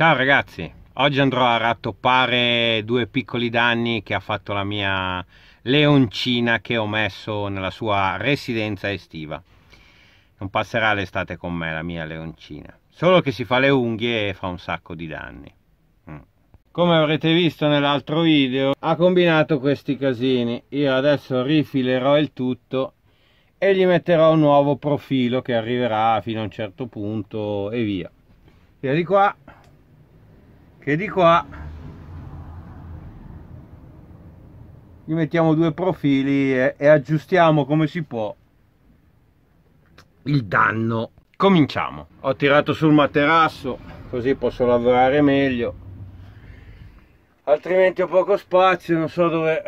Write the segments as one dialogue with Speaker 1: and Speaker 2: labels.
Speaker 1: Ciao ragazzi, oggi andrò a rattoppare due piccoli danni che ha fatto la mia leoncina che ho messo nella sua residenza estiva. Non passerà l'estate con me la mia leoncina, solo che si fa le unghie e fa un sacco di danni. Mm. Come avrete visto nell'altro video, ha combinato questi casini. Io adesso rifilerò il tutto e gli metterò un nuovo profilo che arriverà fino a un certo punto e via. Via di qua che di qua gli mettiamo due profili e, e aggiustiamo come si può il danno cominciamo ho tirato sul materasso così posso lavorare meglio altrimenti ho poco spazio non so dove,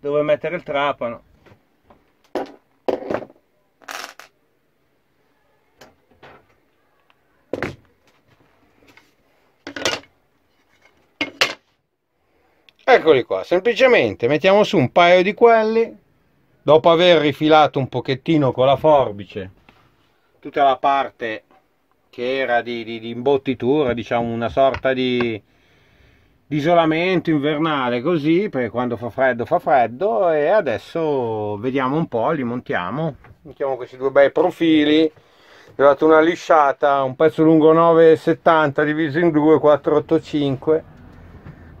Speaker 1: dove mettere il trapano Eccoli qua, semplicemente mettiamo su un paio di quelli, dopo aver rifilato un pochettino con la forbice tutta la parte che era di, di, di imbottitura, diciamo una sorta di, di isolamento invernale così, perché quando fa freddo fa freddo e adesso vediamo un po', li montiamo. Mettiamo questi due bei profili, ho dato una lisciata, un pezzo lungo 9,70 diviso in 2, 4,85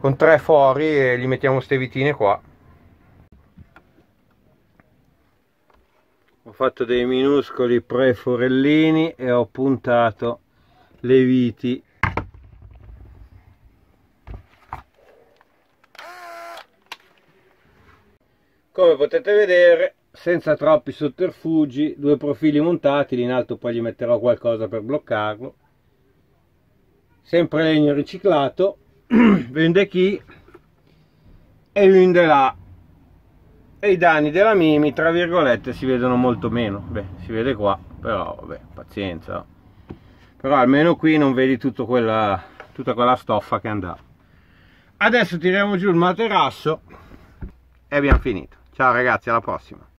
Speaker 1: con tre fori e gli mettiamo queste vitine qua ho fatto dei minuscoli preforellini e ho puntato le viti come potete vedere senza troppi sotterfugi due profili montati lì in alto poi gli metterò qualcosa per bloccarlo sempre legno riciclato vende chi e vende là e i danni della Mimi tra virgolette si vedono molto meno beh si vede qua però vabbè pazienza però almeno qui non vedi quella, tutta quella stoffa che andrà adesso tiriamo giù il materasso e abbiamo finito ciao ragazzi alla prossima